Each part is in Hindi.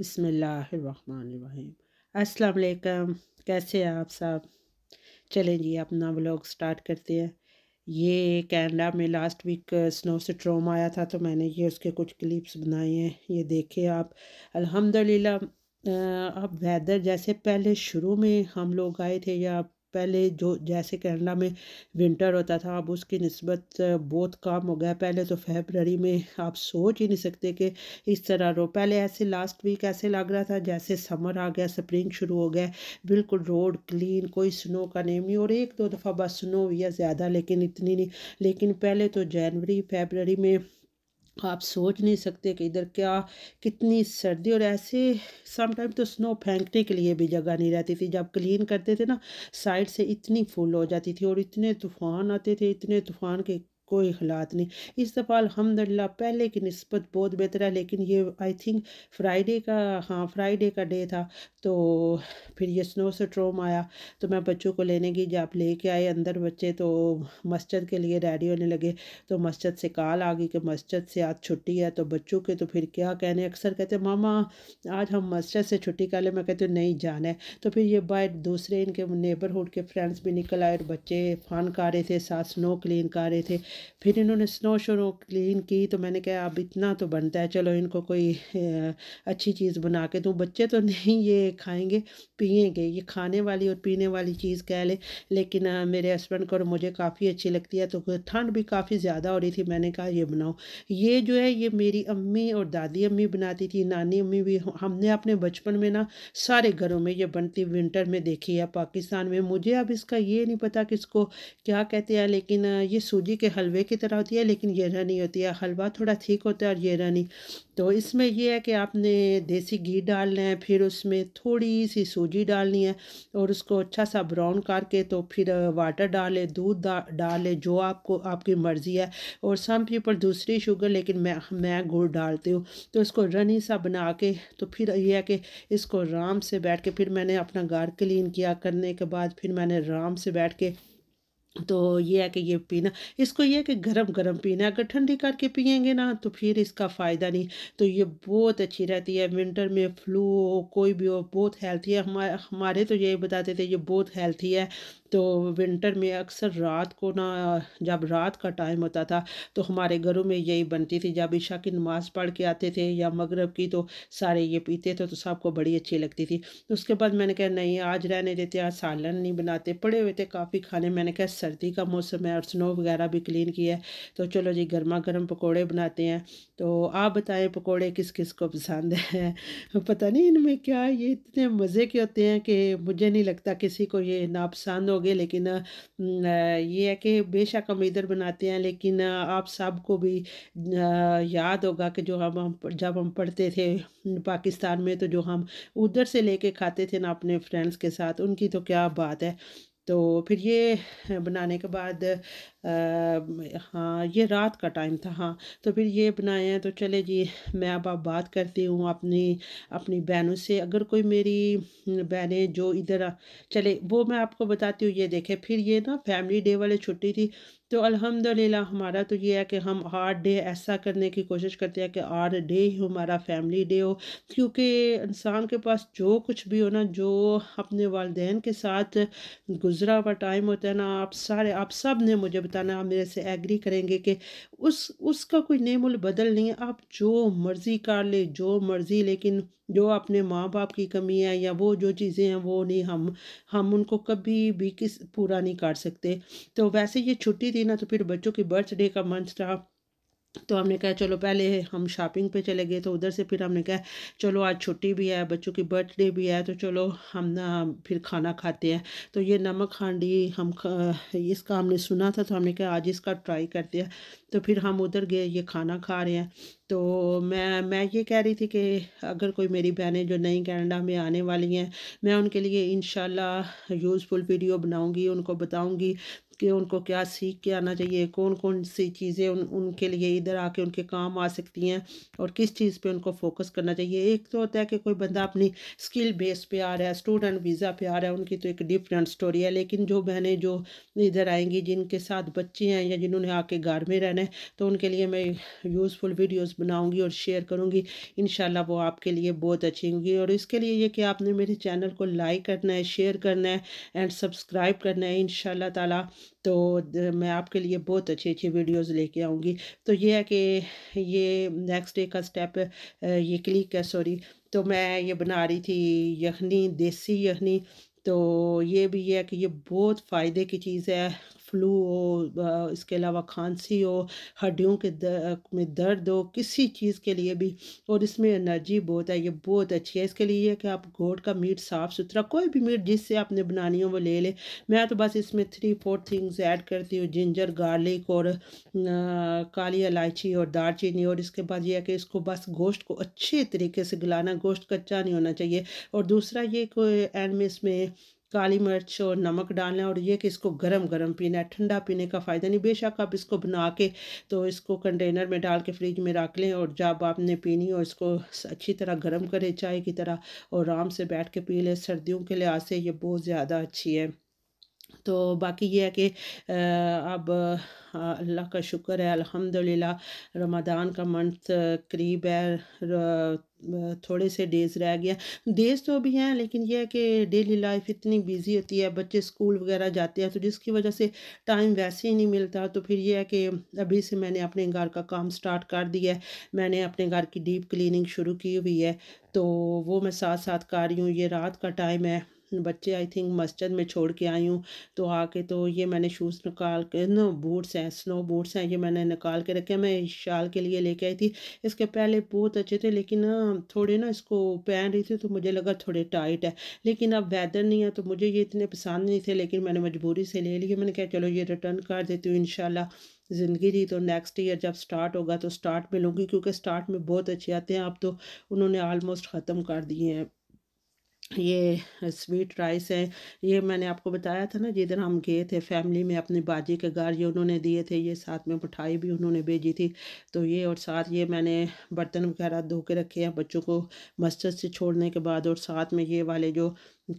अस्सलाम वालेकुम कैसे हैं आप साहब चलें जी अपना ब्लॉग स्टार्ट करते हैं ये कैनेडा में लास्ट वीक स्नो स्ट्रोम आया था तो मैंने ये उसके कुछ क्लिप्स बनाए हैं ये देखे आप अल्हम्दुलिल्लाह अब वेदर जैसे पहले शुरू में हम लोग आए थे या पहले जो जैसे कैनेडा में विंटर होता था अब उसकी नस्बत बहुत कम हो गया पहले तो फेबररी में आप सोच ही नहीं सकते कि इस तरह रो पहले ऐसे लास्ट वीक ऐसे लग रहा था जैसे समर आ गया स्प्रिंग शुरू हो गया बिल्कुल रोड क्लीन कोई स्नो का नेम नहीं और एक दो दफ़ा बस स्नो हुई है ज़्यादा लेकिन इतनी नहीं लेकिन पहले तो जनवरी फेबररी में आप सोच नहीं सकते कि इधर क्या कितनी सर्दी और ऐसे समटाइम तो स्नो फेंकने के लिए भी जगह नहीं रहती थी जब क्लीन करते थे ना साइड से इतनी फुल हो जाती थी और इतने तूफ़ान आते थे इतने तूफ़ान के कोई हालात नहीं इस दफ़ा अलहमदिल्ला पहले की नस्बत बहुत बेहतर है लेकिन ये आई थिंक फ्राइडे का हाँ फ्राइडे का डे था तो फिर ये स्नो स्ट्रोम आया तो मैं बच्चों को लेने गई जब लेके आए अंदर बच्चे तो मस्जिद के लिए रेडी होने लगे तो मस्जिद से कॉल आ गई कि मस्जिद से आज छुट्टी है तो बच्चों के तो फिर क्या कहने अक्सर कहते मामा आज हम मस्जिद से छुट्टी कर ले मैं कहती हूँ नहीं जाना है तो फिर ये बाय दूसरे इनके नेबरहुड के फ्रेंड्स भी निकल आए और बच्चे फ़न कर रहे थे साथ स्नो क्लीन कर रहे थे फिर इन्होंने स्नो शो क्लीन की तो मैंने कहा अब इतना तो बनता है चलो इनको कोई अच्छी चीज़ बना के दूँ बच्चे तो नहीं ये खाएंगे पिएंगे ये खाने वाली और पीने वाली चीज़ कह लें लेकिन मेरे हस्बैंड को और मुझे काफ़ी अच्छी लगती है तो ठंड भी काफ़ी ज़्यादा हो रही थी मैंने कहा ये बनाओ ये जो है ये मेरी अम्मी और दादी अम्मी बनाती थी नानी अम्मी भी हमने अपने बचपन में ना सारे घरों में ये बनती विंटर में देखी है पाकिस्तान में मुझे अब इसका ये नहीं पता कि इसको क्या कहते हैं लेकिन ये सूजी के हल हलवे की तरह होती है लेकिन ये रानी होती है हलवा थोड़ा ठीक होता है और ये रानी तो इसमें ये है कि आपने देसी घी डालना है फिर उसमें थोड़ी सी सूजी डालनी है और उसको अच्छा सा ब्राउन करके तो फिर वाटर डाले दूध डाले जो आपको आपकी मर्ज़ी है और सम पीपल दूसरी शुगर लेकिन मैं मैं गुड़ डालती हूँ तो इसको रनी सा बना के तो फिर यह है कि इसको आराम से बैठ के फिर मैंने अपना घर क्लीन किया करने के बाद फिर मैंने आराम से बैठ के तो ये है कि ये पीना इसको ये है कि गरम गरम पीना अगर ठंडी करके पियेंगे ना तो फिर इसका फ़ायदा नहीं तो ये बहुत अच्छी रहती है विंटर में फ्लू हो कोई भी हो बहुत हेल्थी है हमारे हमारे तो यही बताते थे ये बहुत हेल्थी है तो विंटर में अक्सर रात को ना जब रात का टाइम होता था तो हमारे घरों में यही बनती थी जब ईशा की नमाज़ पढ़ के आते थे या मगरब की तो सारे ये पीते थे तो सबको बड़ी अच्छी लगती थी तो उसके बाद मैंने कहा नहीं आज रहने देते आज सालन नहीं बनाते पड़े हुए थे काफ़ी खाने मैंने कहा सर्दी का मौसम है और स्नो वगैरह भी क्लीन किया है तो चलो जी गर्मा गर्म पकौड़े बनाते हैं तो आप बताएं पकौड़े किस किस को पसंद है पता नहीं इनमें क्या ये इतने मज़े के होते हैं कि मुझे नहीं लगता किसी को ये नापसंद हो गए लेकिन ये है कि बेशक हम इधर बनाते हैं लेकिन आप सबको भी याद होगा कि जो हम जब हम पढ़ते थे पाकिस्तान में तो जो हम उधर से लेके खाते थे ना अपने फ्रेंड्स के साथ उनकी तो क्या बात है तो फिर ये बनाने के बाद हाँ ये रात का टाइम था हाँ तो फिर ये बनाए हैं तो चले जी मैं अब आप बात करती हूँ अपनी अपनी बहनों से अगर कोई मेरी बहनें जो इधर चले वो मैं आपको बताती हूँ ये देखें फिर ये ना फैमिली डे वाले छुट्टी थी तो अल्हम्दुलिल्लाह हमारा तो ये है कि हम आठ डे ऐसा करने की कोशिश करते हैं कि आठ डे ही हमारा फैमिली डे हो क्योंकि इंसान के पास जो कुछ भी हो ना जो अपने वालदेन के साथ गुज़रा हुआ टाइम होता है ना आप सारे आप सब ने मुझे बताना आप मेरे से एग्री करेंगे कि उस उसका कोई नेमुल बदल नहीं है आप जो मर्ज़ी कर ले जो मर्ज़ी लेकिन जो अपने माँ बाप की कमी है या वो जो चीज़ें हैं वो नहीं हम हम उनको कभी भी किस पूरा नहीं कर सकते तो वैसे ये छुट्टी थी ना तो फिर बच्चों की बर्थडे का मंथ था तो हमने कहा चलो पहले हम शॉपिंग पे चले गए तो उधर से फिर हमने कहा चलो आज छुट्टी भी है बच्चों की बर्थडे भी है तो चलो हम ना फिर खाना खाते हैं तो ये नमक हांडी हम इसका हमने सुना था तो हमने कहा आज इसका ट्राई करते हैं तो फिर हम उधर गए ये खाना खा रहे हैं तो मैं मैं ये कह रही थी कि अगर कोई मेरी बहनें जो नई कैनेडा में आने वाली हैं मैं उनके लिए इन यूज़फुल वीडियो बनाऊंगी उनको बताऊंगी कि उनको क्या सीख के आना चाहिए कौन कौन सी चीज़ें उन उनके लिए इधर आके उनके काम आ सकती हैं और किस चीज़ पे उनको फोकस करना चाहिए एक तो होता है कि कोई बंदा अपनी स्किल बेस पे आ रहा है स्टूडेंट वीज़ा पे आ रहा है उनकी तो एक डिफरेंट स्टोरी है लेकिन जो बहनें जो इधर आएंगी जिनके साथ बच्चे हैं या जिन्होंने आके घर में रहना है तो उनके लिए मैं यूज़फुल वीडियोज़ बनाऊँगी और शेयर करूँगी इन वो आपके लिए बहुत अच्छी होंगी और इसके लिए ये कि आपने मेरे चैनल को लाइक करना है शेयर करना है एंड सब्सक्राइब करना है इन ताला तो मैं आपके लिए बहुत अच्छी अच्छी वीडियोस लेके आऊँगी तो ये है कि ये नेक्स्ट डे का स्टेप ये क्लिक है सॉरी तो मैं ये बना रही थी यखनी देसी यखनी तो ये भी है कि ये बहुत फ़ायदे की चीज़ है फ्लू हो इसके अलावा खांसी हो हड्डियों के दर, में दर्द हो किसी चीज़ के लिए भी और इसमें एनर्जी बहुत है ये बहुत अच्छी है इसके लिए कि आप गोड़ का मीट साफ़ सुथरा कोई भी मीट जिससे आपने बनानी हो वो ले लें मैं तो बस इसमें थ्री फोर थिंग्स ऐड करती हूँ जिंजर गार्लिक और काली इलायची और दालचीनी और इसके बाद यह है कि इसको बस गोश्त को अच्छे तरीके से गलाना गोश्त कच्चा नहीं होना चाहिए और दूसरा ये कोई एंड में इसमें काली मिर्च और नमक डालना है और ये कि इसको गरम गरम पीना है ठंडा पीने का फ़ायदा नहीं बेशक आप इसको बना के तो इसको कंटेनर में डाल के फ्रिज में रख लें और जब आपने पीनी हो इसको अच्छी तरह गर्म करें चाय की तरह और आराम से बैठ के पी लें सर्दियों के लिहाज से ये बहुत ज़्यादा अच्छी है तो बाकी ये है कि अब अल्लाह का शुक्र है अल्हम्दुलिल्लाह रमदान का मंथ करीब है थोड़े से डेज़ रह गया डेज़ तो अभी हैं लेकिन यह है कि डेली लाइफ इतनी बिज़ी होती है बच्चे स्कूल वगैरह जाते हैं तो जिसकी वजह से टाइम वैसे ही नहीं मिलता तो फिर यह है कि अभी से मैंने अपने घर का काम स्टार्ट कर दिया है मैंने अपने घर की डीप क्लिनिंग शुरू की हुई है तो वो मैं साथ साथ कर रही हूँ ये रात का टाइम है बच्चे आई थिंक मस्जिद में छोड़ के आई हूँ तो आके तो ये मैंने शूज़ निकाल के ना बूट्स हैं स्नो बूट्स हैं ये मैंने निकाल के रखे मैं शाल के लिए लेके आई थी इसके पहले बहुत अच्छे थे लेकिन थोड़े ना इसको पहन रही थी तो मुझे लगा थोड़े टाइट है लेकिन अब वेदर नहीं है तो मुझे ये इतने पसंद नहीं थे लेकिन मैंने मजबूरी से ले लिए मैंने कहा चलो ये रिटर्न कर देती हूँ इन ज़िंदगी थी तो नेक्स्ट ईयर जब स्टार्ट होगा तो स्टार्ट में लूँगी क्योंकि स्टार्ट में बहुत अच्छे आते हैं अब तो उन्होंने आलमोस्ट ख़त्म कर दिए हैं ये स्वीट राइस है ये मैंने आपको बताया था ना जिधर हम गए थे फैमिली में अपने बाजी के घर ये उन्होंने दिए थे ये साथ में मिठाई भी उन्होंने भेजी थी तो ये और साथ ये मैंने बर्तन वगैरह धो के रखे हैं बच्चों को मस्जिद से छोड़ने के बाद और साथ में ये वाले जो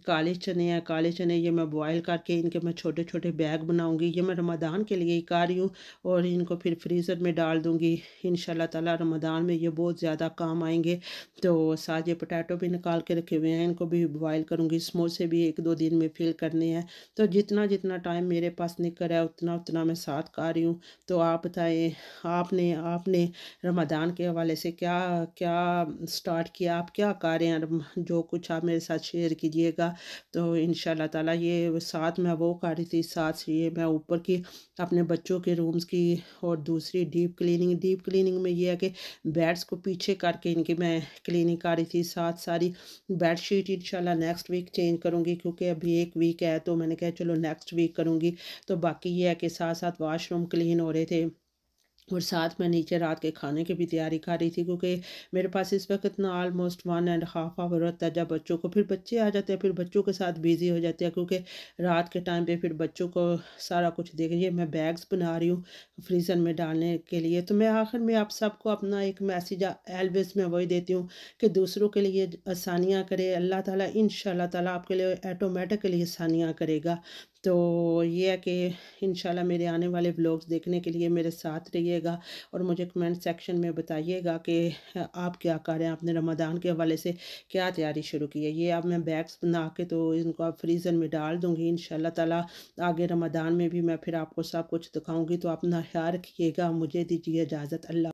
काले चने हैं काले चने ये मैं बॉयल करके इनके मैं छोटे छोटे बैग बनाऊंगी ये मैं रमदान के लिए ही कर रही हूँ और इनको फिर फ्रीज़र में डाल दूँगी इन ताला रमदान में ये बहुत ज़्यादा काम आएंगे तो साथ ये पोटैटो भी निकाल के रखे हुए हैं इनको भी बॉयल करूँगी समोसे भी एक दो दिन में फिल करने हैं तो जितना जितना टाइम मेरे पास निकल रहा है उतना उतना मैं साथ कर रही हूँ तो आप बताएँ आपने आपने रमदान के हवाले से क्या क्या स्टार्ट किया आप क्या कर रहे हैं जो कुछ आप मेरे साथ शेयर कीजिएगा जाएगा तो इन ताला ये साथ मैं वो कर रही थी साथ ये मैं ऊपर की अपने बच्चों के रूम्स की और दूसरी डीप क्लीनिंग डीप क्लीनिंग में ये है कि बेड्स को पीछे करके इनकी मैं क्लीनिंग कर रही थी साथ सारी bed sheet in next week change करूँगी क्योंकि अभी एक वीक है तो मैंने कहा चलो नेक्स्ट वीक करूँगी तो बाकी ये है कि साथ साथ वाशरूम क्लीन हो रहे थे और साथ में नीचे रात के खाने की भी तैयारी कर रही थी क्योंकि मेरे पास इस वक्त ना almost one and half hour होता है जब बच्चों को फिर बच्चे आ जाते हैं फिर बच्चों के साथ बिज़ी हो जाते हैं क्योंकि रात के टाइम पे फिर बच्चों को सारा कुछ देखिए मैं बैग्स बना रही हूँ फ्रीज़र में डालने के लिए तो मैं आखिर में आप सबको अपना एक मैसेज एलवेज में वही देती हूँ कि दूसरों के लिए आसानियाँ करे अल्लाह ताली इन ताला आपके लिए ऑटोमेटिकली आसानियाँ करेगा तो ये है कि इन मेरे आने वाले ब्लॉग्स देखने के लिए मेरे साथ रहिएगा और मुझे कमेंट सेक्शन में बताइएगा कि आप क्या करें आपने रमदान के हवाले से क्या तैयारी शुरू की है ये अब मैं बैग्स बना के तो इनको अब फ्रीज़र में डाल दूँगी इन ताला आगे रमदान में भी मैं फिर आपको सब कुछ दिखाऊँगी तो अपना ख्याल रखिएगा मुझे दीजिए इजाज़त अल्लाह